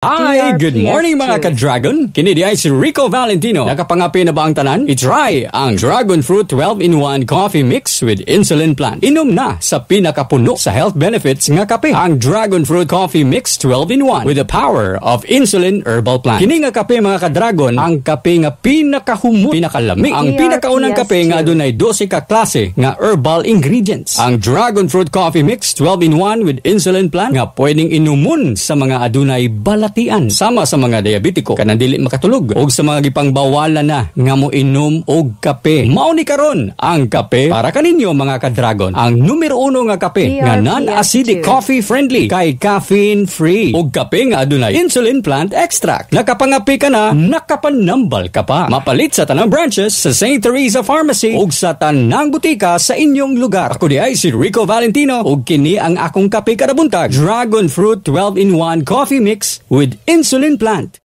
Hi! Good morning mga ka-dragon! Kinidi ay si Rico Valentino. Nakapangapi na ba ang tanan? I-try ang Dragon Fruit 12-in-1 Coffee Mix with Insulin Plant. Inom na sa pinakapuno sa health benefits nga kape. Ang Dragon Fruit Coffee Mix 12-in-1 with the power of Insulin Herbal Plant. Kini nga kape mga ka-dragon, ang kape nga pinakahumo, pinakalamig. Ang pinakaunang kape nga adunay 12 ka klase nga herbal ingredients. Ang Dragon Fruit Coffee Mix 12-in-1 with Insulin Plant nga pwedeng inumun sa mga adunay balat kabatian sama sa mga diabetiko kanang dili makatulog og sa mga gipangbawala na nga mo inom og kape. Mao ni karon ang kape para kaninyo mga ka-dragon. Ang numero uno nga kape nga non-acidic coffee friendly kay caffeine free og kape nga adunay insulin plant extract. Nakapangapi ka na, nakapanambal ka pa. Mapalit sa tanang branches sa St. Teresa Pharmacy og sa tanang butika sa inyong lugar. Ako di ay si Rico Valentino og kini ang akong kape kada buntag. Dragon Fruit 12-in-1 Coffee Mix with with insulin plant.